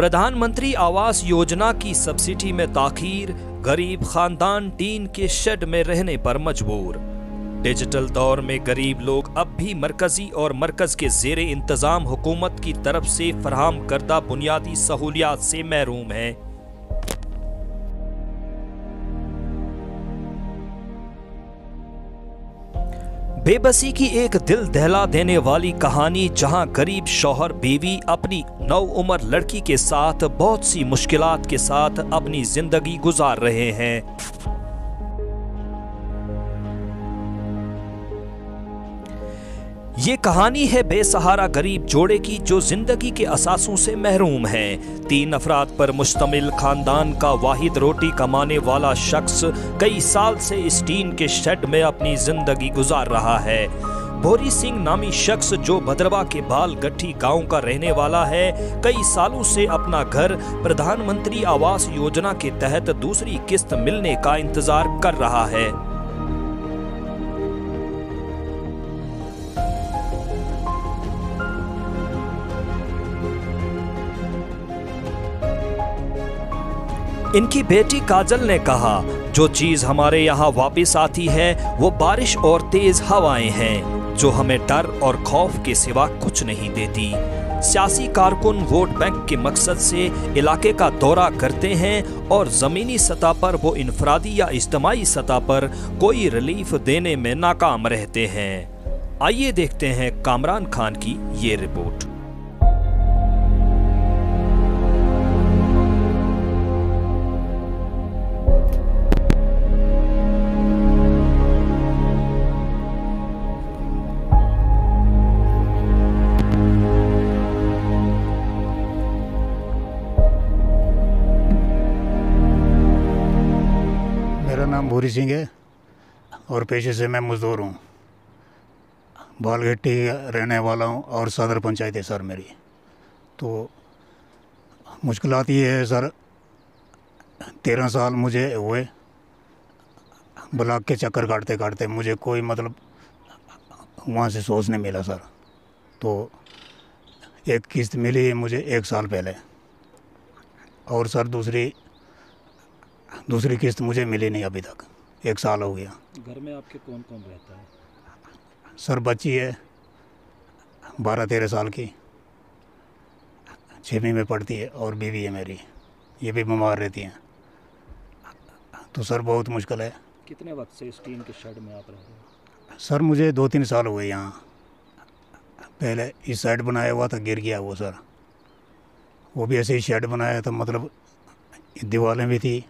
प्रधानमंत्री आवास योजना की सब्सिडी में ताखीर गरीब खानदान टीन के शेड में रहने पर मजबूर डिजिटल दौर में गरीब लोग अब भी मरकजी और मरकज के जेर इंतज़ाम हुकूमत की तरफ से फरहम करदा बुनियादी सहूलियात से महरूम हैं बेबसी की एक दिल दहला देने वाली कहानी जहां गरीब शौहर बीवी अपनी नव उम्र लड़की के साथ बहुत सी मुश्किलात के साथ अपनी जिंदगी गुजार रहे हैं ये कहानी है बेसहारा गरीब जोड़े की जो जिंदगी के असासों से महरूम है तीन अफराद पर मुश्तमिल खानदान का वाहिद रोटी कमाने वाला शख्स कई साल से स्टीन के शेड में अपनी जिंदगी गुजार रहा है भोरी सिंह नामी शख्स जो भद्रवा के बाल गट्ठी गांव का रहने वाला है कई सालों से अपना घर प्रधानमंत्री आवास योजना के तहत दूसरी किस्त मिलने का इंतजार कर रहा है इनकी बेटी काजल ने कहा जो चीज़ हमारे यहाँ वापस आती है वो बारिश और तेज़ हवाएं हैं जो हमें डर और खौफ के सिवा कुछ नहीं देती सियासी कारकुन वोट बैंक के मकसद से इलाके का दौरा करते हैं और ज़मीनी सतह पर वो इनफरादी या इज्तमाही सतह पर कोई रिलीफ देने में नाकाम रहते हैं आइए देखते हैं कामरान खान की ये रिपोर्ट गौरी सिंह है और पेशे से मैं मजदूर हूँ बालघट्टी रहने वाला हूँ और सदर पंचायत है सर मेरी तो मुश्किल ये है सर तेरह साल मुझे हुए ब्लॉक के चक्कर काटते काटते मुझे कोई मतलब वहाँ से सोच नहीं मिला सर तो एक किस्त मिली है मुझे एक साल पहले और सर दूसरी दूसरी किस्त मुझे मिली नहीं अभी तक एक साल हो गया घर में आपके कौन कौन रहता है सर बच्ची है बारह तेरह साल की छवीं में पढ़ती है और बीवी है मेरी ये भी बीमार रहती हैं तो सर बहुत मुश्किल है कितने वक्त से इस टीम के शेड में आप रहे सर मुझे दो तीन साल हुए यहाँ पहले इस साइड बनाया हुआ था गिर गया वो सर वो भी ऐसे ही शेड बनाया था मतलब दीवारें भी थी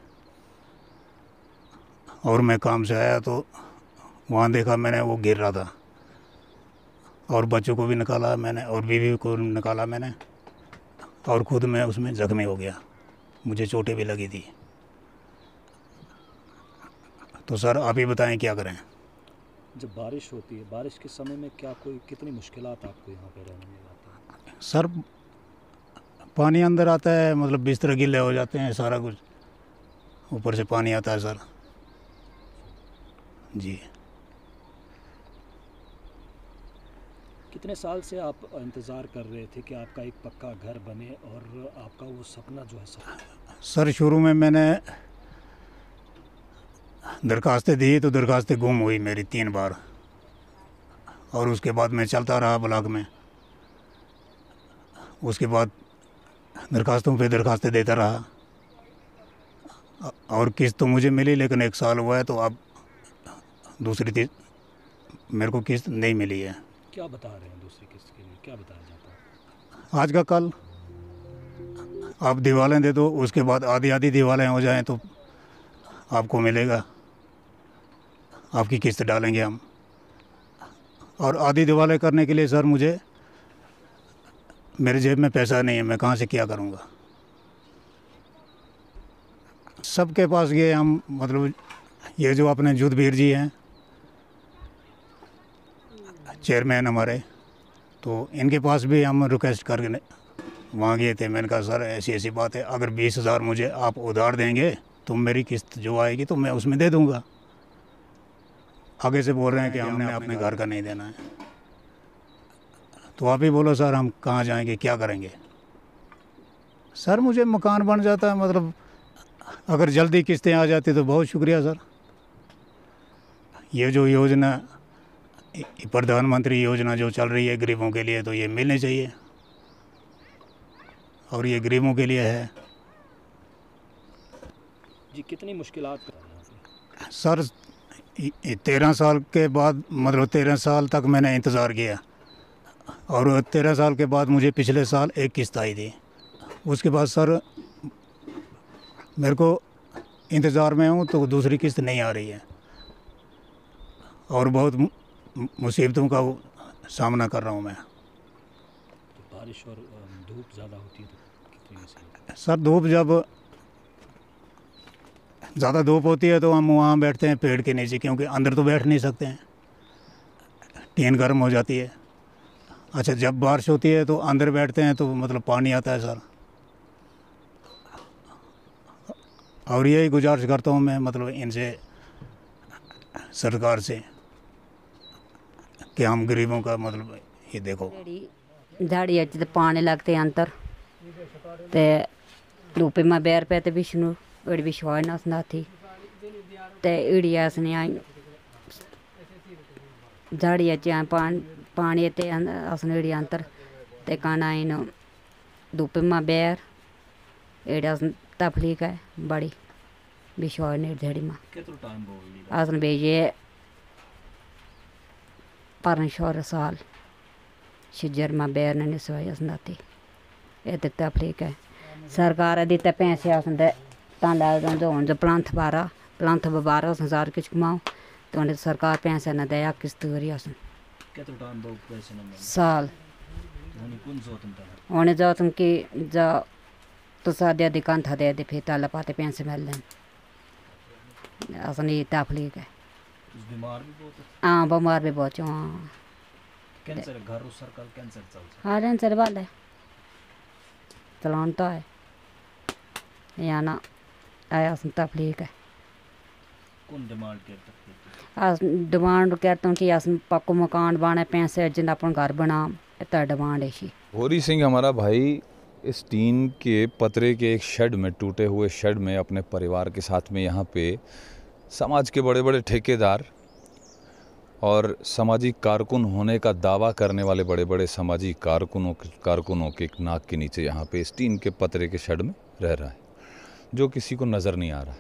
और मैं काम से आया तो वहाँ देखा मैंने वो गिर रहा था और बच्चों को भी निकाला मैंने और बीवी को निकाला मैंने और खुद मैं उसमें जख्मी हो गया मुझे चोटें भी लगी थी तो सर आप ही बताएं क्या करें जब बारिश होती है बारिश के समय में क्या कोई कितनी मुश्किल आपको यहाँ पर रहने में है सर पानी अंदर आता है मतलब बिस्तर गीले हो जाते हैं सारा कुछ ऊपर से पानी आता है सर जी कितने साल से आप इंतज़ार कर रहे थे कि आपका एक पक्का घर बने और आपका वो सपना जो है सर सर शुरू में मैंने दरखास्तें दी तो दरखास्तें गुम हुई मेरी तीन बार और उसके बाद मैं चलता रहा ब्लॉक में उसके बाद दरखास्तों पे दरखास्तें देता रहा और किस्त तो मुझे मिली लेकिन एक साल हुआ है तो अब दूसरी किस्त मेरे को किस्त नहीं मिली है क्या बता रहे हैं दूसरी किस्त के लिए क्या बताया जाता है आज का कल आप दिवालें दे दो उसके बाद आधी आधी दिवालें हो जाएं तो आपको मिलेगा आपकी किस्त डालेंगे हम और आधी दिवाले करने के लिए सर मुझे मेरे जेब में पैसा नहीं है मैं कहाँ से क्या करूँगा सबके पास गए हम मतलब ये जो अपने जुधबीर जी हैं चेयरमैन हमारे तो इनके पास भी हम रिक्वेस्ट करके वहाँ गए थे मैंने कहा सर ऐसी ऐसी बात है अगर बीस हज़ार मुझे आप उधार देंगे तो मेरी किस्त जो आएगी तो मैं उसमें दे दूँगा आगे से बोल रहे हैं कि हमने अपने घर का नहीं देना है तो आप ही बोलो सर हम कहाँ जाएंगे क्या करेंगे सर मुझे मकान बन जाता है मतलब अगर जल्दी किस्तें आ जाती तो बहुत शुक्रिया सर ये जो योजना प्रधानमंत्री योजना जो चल रही है गरीबों के लिए तो ये मिलनी चाहिए और ये गरीबों के लिए है जी कितनी मुश्किल सर तेरह साल के बाद मतलब तेरह साल तक मैंने इंतज़ार किया और तेरह साल के बाद मुझे पिछले साल एक किस्त आई थी उसके बाद सर मेरे को इंतज़ार में हूँ तो दूसरी किस्त नहीं आ रही है और बहुत मुसीबतों का सामना कर रहा हूँ मैं तो बारिश और धूप ज़्यादा होती है तो सर धूप जब ज़्यादा धूप होती है तो हम वहाँ बैठते हैं पेड़ के नीचे क्योंकि अंदर तो बैठ नहीं सकते हैं टीन गर्म हो जाती है अच्छा जब बारिश होती है तो अंदर बैठते हैं तो मतलब पानी आता है सर और यही गुजारिश करता हूँ मैं मतलब इनसे सरकार से कि हम गरीबों का मतलब ये देखो झाड़ी तो पाने लगते अंतर ते रूपे में बैर पे ते विष्णु और विश्वास ना नाथी ते इड़ी असने आई झाड़ी अच पान पानी ते अं, असने इड़ी अंतर ते काना इन धूपे में बैर एड़ा तफलीक है बड़ी विश्वास ने झड़ी माँ असन भेजिए parentjoras och all. Tjejjerma bärnen i sojas nati. Ett ett flika. सरकार दिते पैसे असन ते तां लै दो हून जो पलंथ बारा पलंथ बारा असन सारा किश कमाओ ते हून सरकार पैसे न दया किस्त करी असन साल हून जो तुम कि जो तुस दे दे कंथा दे दे फिर ताला पाते पैसे मिलने असन ये तफलीक है हाँ बीमार भी बहुत हाँ कैंसर घर कैंसर चल हाँ कैंसर बात है है यहाँ ना आया है कौन डिमांड डिमांड करता कि पक्को मकान बने पैसे अपन घर बना डिमांड ऐसी सिंह हमारा भाई इस टीन के पतरे के एक शेड में टूटे हुए शेड में अपने परिवार के साथ में यहाँ पे समाज के बड़े बड़े ठेकेदार और सामाजिक कारकुन होने का दावा करने वाले बड़े बड़े सामाजिक कारकुनों कारकुनों के नाक के नीचे यहाँ पे स्टीन के पतरे के शेड में रह रहा है जो किसी को नज़र नहीं आ रहा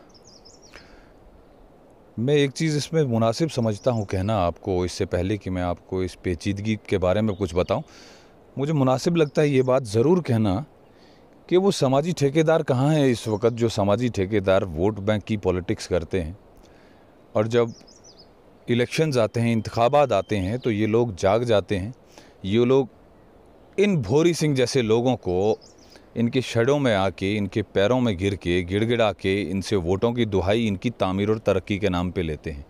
मैं एक चीज़ इसमें मुनासिब समझता हूँ कहना आपको इससे पहले कि मैं आपको इस पेचीदगी के बारे में कुछ बताऊँ मुझे मुनासिब लगता है ये बात ज़रूर कहना कि वो सामाजिक ठेकेदार कहाँ हैं इस वक्त जो सामाजिक ठेकेदार वोट बैंक की पॉलिटिक्स करते हैं और जब इलेक्शंस आते हैं इंतबात आते हैं तो ये लोग जाग जाते हैं ये लोग इन भोरी सिंह जैसे लोगों को इनके शड़ों में आके इनके पैरों में गिर के गिड़गिड़ा के इनसे वोटों की दुहाई इनकी तामीर और तरक्की के नाम पे लेते हैं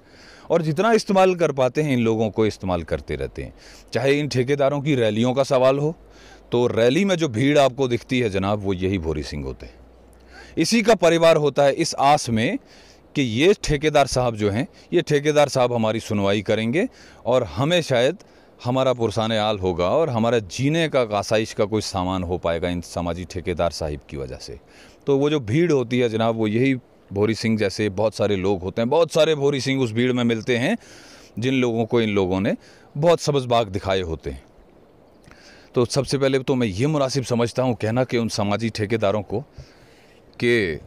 और जितना इस्तेमाल कर पाते हैं इन लोगों को इस्तेमाल करते रहते हैं चाहे इन ठेकेदारों की रैलियों का सवाल हो तो रैली में जो भीड़ आपको दिखती है जनाब वो यही भोरी सिंह होते हैं इसी का परिवार होता है इस आस में कि ये ठेकेदार साहब जो हैं ये ठेकेदार साहब हमारी सुनवाई करेंगे और हमें शायद हमारा पुरसान आल होगा और हमारा जीने का आसाइश का कोई सामान हो पाएगा इन सामाजिक ठेकेदार साहिब की वजह से तो वो जो भीड़ होती है जनाब वो यही भोरी सिंह जैसे बहुत सारे लोग होते हैं बहुत सारे भोरी सिंह उस भीड़ में मिलते हैं जिन लोगों को इन लोगों ने बहुत बाग दिखाए होते हैं तो सबसे पहले तो मैं ये मुनासिब समझता हूँ कहना कि उन सामाजिक ठेकेदारों को कि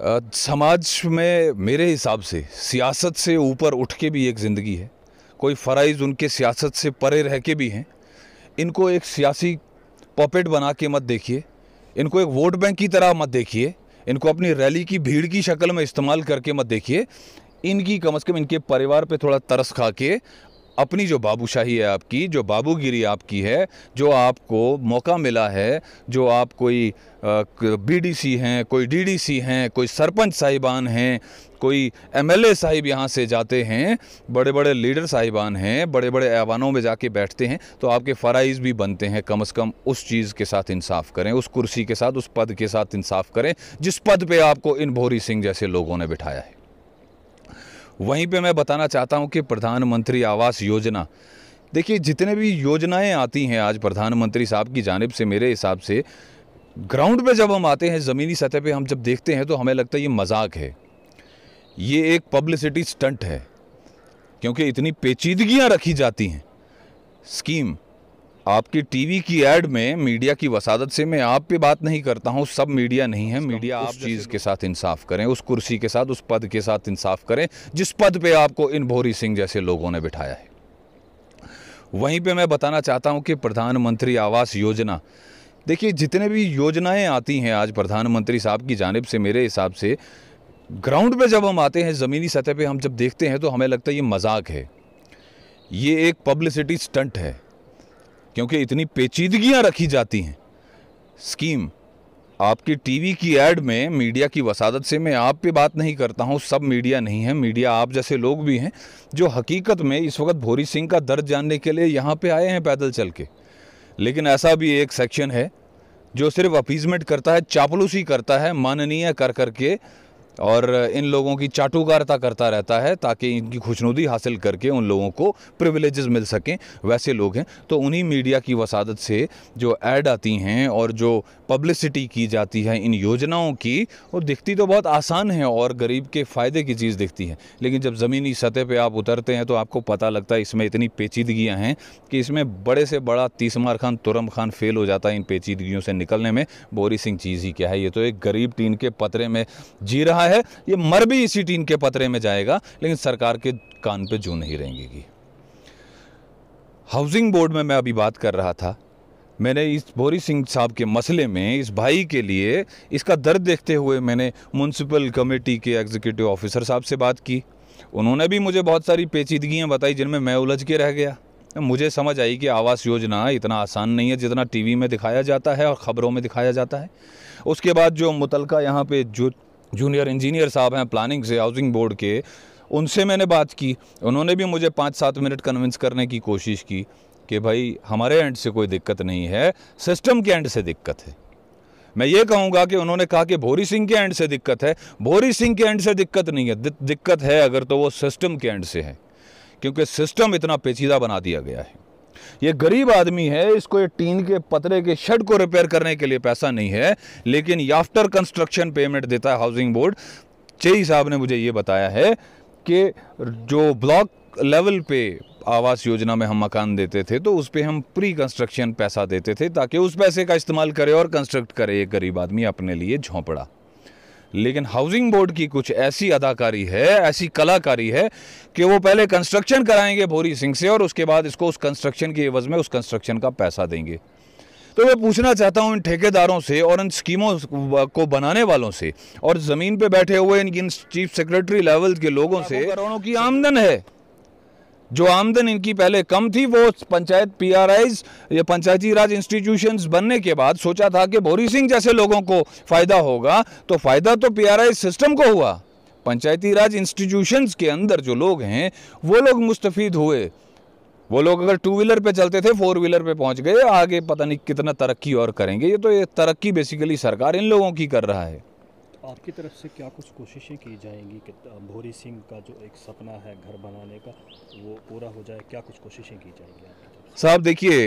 समाज में मेरे हिसाब से सियासत से ऊपर उठ के भी एक ज़िंदगी है कोई फ़राइज़ उनके सियासत से परे रह के भी हैं इनको एक सियासी पॉपेट बना के मत देखिए इनको एक वोट बैंक की तरह मत देखिए इनको अपनी रैली की भीड़ की शक्ल में इस्तेमाल करके मत देखिए इनकी कम से कम इनके परिवार पे थोड़ा तरस खा के अपनी जो बाबूशाही है आपकी जो बाबूगिरी आपकी है जो आपको मौका मिला है जो आप कोई बीडीसी हैं कोई डीडीसी हैं कोई सरपंच साहिबान हैं कोई एमएलए साहिब यहाँ से जाते हैं बड़े बड़े लीडर साहिबान हैं बड़े बड़े ऐवानों में जाके बैठते हैं तो आपके फ़राइज़ भी बनते हैं कम से कम उस चीज़ के साथ इंसाफ करें उस कुर्सी के साथ उस पद के साथ इंसाफ करें जिस पद पे आपको इन भोरी सिंह जैसे लोगों ने बिठाया है वहीं पे मैं बताना चाहता हूँ कि प्रधानमंत्री आवास योजना देखिए जितने भी योजनाएं आती हैं आज प्रधानमंत्री साहब की जानब से मेरे हिसाब से ग्राउंड पे जब हम आते हैं ज़मीनी सतह पे हम जब देखते हैं तो हमें लगता है ये मजाक है ये एक पब्लिसिटी स्टंट है क्योंकि इतनी पेचीदगियाँ रखी जाती हैं स्कीम आपकी टीवी की एड में मीडिया की वसादत से मैं आप पे बात नहीं करता हूँ सब मीडिया नहीं है मीडिया आप चीज़ के साथ इंसाफ करें उस कुर्सी के साथ उस पद के साथ इंसाफ करें जिस पद पे आपको इन भोरी सिंह जैसे लोगों ने बिठाया है वहीं पे मैं बताना चाहता हूँ कि प्रधानमंत्री आवास योजना देखिए जितने भी योजनाएं आती हैं आज प्रधानमंत्री साहब की जानब से मेरे हिसाब से ग्राउंड पे जब हम आते हैं ज़मीनी सतह पे हम जब देखते हैं तो हमें लगता है ये मजाक है ये एक पब्लिसिटी स्टंट है क्योंकि इतनी पेचीदगियां रखी जाती हैं स्कीम आपकी टीवी की एड में मीडिया की वसादत से मैं आप पे बात नहीं करता हूँ सब मीडिया नहीं है मीडिया आप जैसे लोग भी हैं जो हकीकत में इस वक्त भोरी सिंह का दर्द जानने के लिए यहाँ पे आए हैं पैदल चल के लेकिन ऐसा भी एक सेक्शन है जो सिर्फ अपीजमेंट करता है चापलूसी करता है माननीय कर करके और इन लोगों की चाटुकारता करता रहता है ताकि इनकी खुशनुदी हासिल करके उन लोगों को प्रिविलेजेस मिल सकें वैसे लोग हैं तो उन्हीं मीडिया की वसादत से जो ऐड आती हैं और जो पब्लिसिटी की जाती है इन योजनाओं की वो दिखती तो बहुत आसान है और गरीब के फ़ायदे की चीज़ दिखती है लेकिन जब ज़मीनी सतह पर आप उतरते हैं तो आपको पता लगता है इसमें इतनी पेचीदगियाँ हैं कि इसमें बड़े से बड़ा तीसमार खान तुरम खान फेल हो जाता है इन पेचीदगियों से निकलने में बोरी सिंह चीज़ ही क्या है ये तो एक गरीब टीन के पतरे में जी रहा है है ये मर भी इसी टीन के पतरे में जाएगा लेकिन सरकार के कान पे जू नहीं रहेंगेगी हाउसिंग बोर्ड में मैं अभी बात कर रहा था मैंने इस भोरी सिंह साहब के मसले में इस भाई के लिए इसका दर्द देखते हुए मैंने म्यूनसिपल कमेटी के एग्जीक्यूटिव ऑफिसर साहब से बात की उन्होंने भी मुझे बहुत सारी पेचीदगियाँ बताई जिनमें मैं उलझ के रह गया मुझे समझ आई कि आवास योजना इतना आसान नहीं है जितना टीवी में दिखाया जाता है और ख़बरों में दिखाया जाता है उसके बाद जो मुतलका यहाँ पे जो जूनियर इंजीनियर साहब हैं प्लानिंग से हाउसिंग बोर्ड के उनसे मैंने बात की उन्होंने भी मुझे पाँच सात मिनट कन्विंस करने की कोशिश की कि भाई हमारे एंड से कोई दिक्कत नहीं है सिस्टम के एंड से दिक्कत है मैं ये कहूँगा कि उन्होंने कहा कि भोरी सिंह के एंड से दिक्कत है भोरी सिंह के एंड से दिक्कत नहीं है दिक्कत है अगर तो वो सिस्टम के एंड से है क्योंकि सिस्टम इतना पेचीदा बना दिया गया है ये गरीब आदमी है इसको ये टीन के पतरे के शेड को रिपेयर करने के लिए पैसा नहीं है लेकिन याफ्टर कंस्ट्रक्शन पेमेंट देता है हाउसिंग बोर्ड चेई साहब ने मुझे ये बताया है कि जो ब्लॉक लेवल पे आवास योजना में हम मकान देते थे तो उस पर हम प्री कंस्ट्रक्शन पैसा देते थे ताकि उस पैसे का इस्तेमाल करे और कंस्ट्रक्ट करे एक गरीब आदमी अपने लिए झोंपड़ा लेकिन हाउसिंग बोर्ड की कुछ ऐसी अदाकारी है ऐसी कलाकारी है कि वो पहले कंस्ट्रक्शन कराएंगे भोरी सिंह से और उसके बाद इसको उस कंस्ट्रक्शन की एवज में उस कंस्ट्रक्शन का पैसा देंगे तो मैं पूछना चाहता हूँ इन ठेकेदारों से और इन स्कीमों को बनाने वालों से और ज़मीन पे बैठे हुए इन चीफ सेक्रेटरी लेवल के लोगों से करोड़ों की आमदन है जो आमदन इनकी पहले कम थी वो पंचायत पी आर आईज या पंचायती राज इंस्टीट्यूशंस बनने के बाद सोचा था कि बोरी सिंह जैसे लोगों को फ़ायदा होगा तो फ़ायदा तो पी आर आई सिस्टम को हुआ पंचायती राज इंस्टीट्यूशंस के अंदर जो लोग हैं वो लोग मुस्तफ़ हुए वो लोग अगर टू व्हीलर पे चलते थे फोर व्हीलर पे पहुंच गए आगे पता नहीं कितना तरक्की और करेंगे ये तो ये तरक्की बेसिकली सरकार इन लोगों की कर रहा है आपकी तरफ से क्या कुछ कोशिशें की जाएंगी कि भोरी सिंह का जो एक सपना है घर बनाने का वो पूरा हो जाए क्या कुछ कोशिशें की जाएंगी साहब देखिए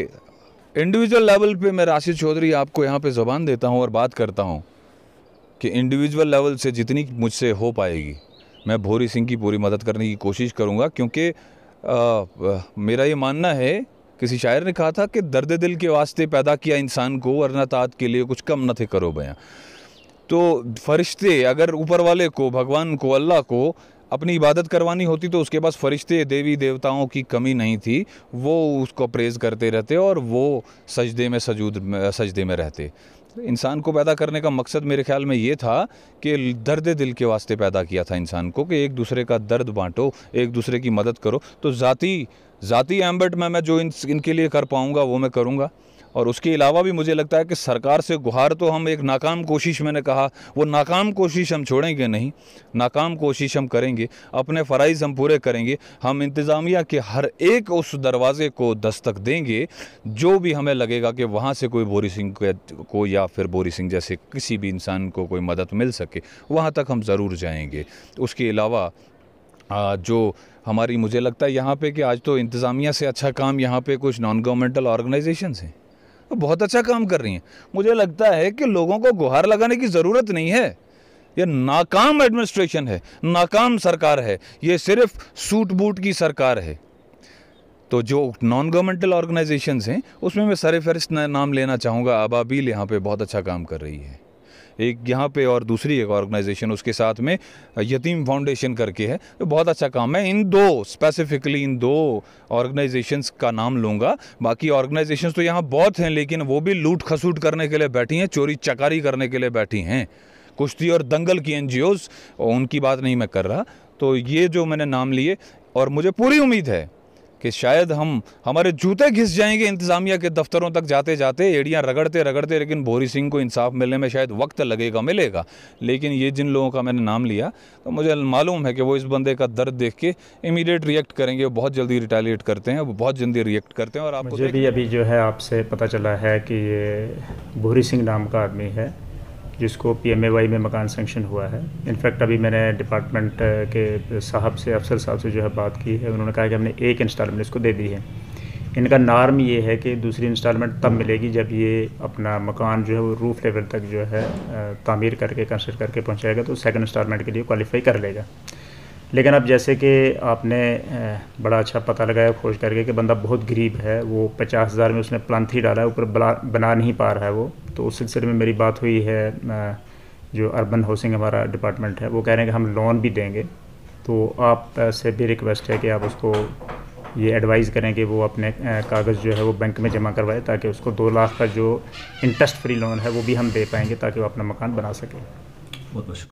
इंडिविजुअल लेवल पे मैं राशिद चौधरी आपको यहाँ पे ज़बान देता हूँ और बात करता हूँ कि इंडिविजुअल लेवल से जितनी मुझसे हो पाएगी मैं भोरी सिंह की पूरी मदद करने की कोशिश करूँगा क्योंकि मेरा ये मानना है किसी शायर ने कहा था कि दर्द दिल के वास्ते पैदा किया इंसान को वरना तात के लिए कुछ कम न थे करो बयां तो फरिश्ते अगर ऊपर वाले को भगवान को अल्लाह को अपनी इबादत करवानी होती तो उसके पास फरिश्ते देवी देवताओं की कमी नहीं थी वो उसको प्रेज़ करते रहते और वो सजदे में सजूद सजदे में रहते इंसान को पैदा करने का मकसद मेरे ख्याल में ये था कि दर्द दिल के वास्ते पैदा किया था इंसान को कि एक दूसरे का दर्द बांटो एक दूसरे की मदद करो तो ज़ाती ज़ाती एम्बट में मैं जो इन इनके लिए कर पाऊँगा वो मैं करूँगा और उसके अलावा भी मुझे लगता है कि सरकार से गुहार तो हम एक नाकाम कोशिश मैंने कहा वो नाकाम कोशिश हम छोड़ेंगे नहीं नाकाम कोशिश हम करेंगे अपने फ़राइज़ हम पूरे करेंगे हम इंतज़ामिया के हर एक उस दरवाज़े को दस्तक देंगे जो भी हमें लगेगा कि वहाँ से कोई बोरी सिंह को या फिर बोरी सिंह जैसे किसी भी इंसान को कोई मदद मिल सके वहाँ तक हम ज़रूर जाएँगे उसके अलावा जो हमारी मुझे लगता है यहाँ पे कि आज तो इंतज़ामिया से अच्छा काम यहाँ पे कुछ नॉन गवर्नमेंटल ऑर्गेनाइजेशंस हैं वो तो बहुत अच्छा काम कर रही हैं मुझे लगता है कि लोगों को गुहार लगाने की ज़रूरत नहीं है ये नाकाम एडमिनिस्ट्रेशन है नाकाम सरकार है ये सिर्फ सूट बूट की सरकार है तो जो नॉन गवर्नमेंटल ऑर्गेनाइजेशंस हैं उसमें मैं सरे फहरिस्त नाम लेना चाहूँगा अबाबील यहाँ पे बहुत अच्छा काम कर रही है एक यहाँ पे और दूसरी एक ऑर्गेनाइजेशन उसके साथ में यतीम फाउंडेशन करके है तो बहुत अच्छा काम है इन दो स्पेसिफिकली इन दो ऑर्गेनाइजेशंस का नाम लूँगा बाकी ऑर्गेनाइजेशंस तो यहाँ बहुत हैं लेकिन वो भी लूट खसूट करने के लिए बैठी हैं चोरी चकारी करने के लिए बैठी हैं कुश्ती और दंगल की एन उनकी बात नहीं मैं कर रहा तो ये जो मैंने नाम लिए और मुझे पूरी उम्मीद है कि शायद हम हमारे जूते घिस जाएंगे इंतज़ामिया के दफ्तरों तक जाते जाते एड़ियाँ रगड़ते रगड़ते लेकिन भोरी सिंह को इंसाफ मिलने में शायद वक्त लगेगा मिलेगा लेकिन ये जिन लोगों का मैंने नाम लिया तो मुझे मालूम है कि वो इस बंदे का दर्द देख के इमीडिएट रिएक्ट करेंगे वो बहुत जल्दी रिटेलिएट करते हैं वो बहुत जल्दी रिएक्ट करते हैं और आप मुझे भी अभी जो है आपसे पता चला है कि ये भूरी सिंह नाम का आदमी है जिसको पीएमएवाई में मकान सेंक्शन हुआ है इनफैक्ट अभी मैंने डिपार्टमेंट के साहब से अफसर साहब से जो है बात की है उन्होंने कहा कि हमने एक इंस्टॉलमेंट इसको दे दी है इनका नार्म ये है कि दूसरी इंस्टॉलमेंट तब मिलेगी जब ये अपना मकान जो है वो रूफ़ लेवल तक जो है तामीर करके कंस्ट्रक्ट करके पहुँचाएगा तो सेकंड इंस्टॉलमेंट के लिए क्वालिफाई कर लेगा लेकिन अब जैसे कि आपने बड़ा अच्छा पता लगाया खोज करके कि बंदा बहुत गरीब है वो पचास हज़ार में उसने ही डाला है ऊपर बना नहीं पा रहा है वो तो उस सिलसिले में मेरी बात हुई है जो अर्बन हाउसिंग हमारा डिपार्टमेंट है वो कह रहे हैं कि हम लोन भी देंगे तो आप से भी रिक्वेस्ट है कि आप उसको ये एडवाइज़ करें कि वो अपने कागज़ जो है वो बैंक में जमा करवाए ताकि उसको दो लाख का जो इंटरेस्ट फ्री लोन है वो भी हम दे पाएंगे ताकि वो अपना मकान बना सके बहुत बहुत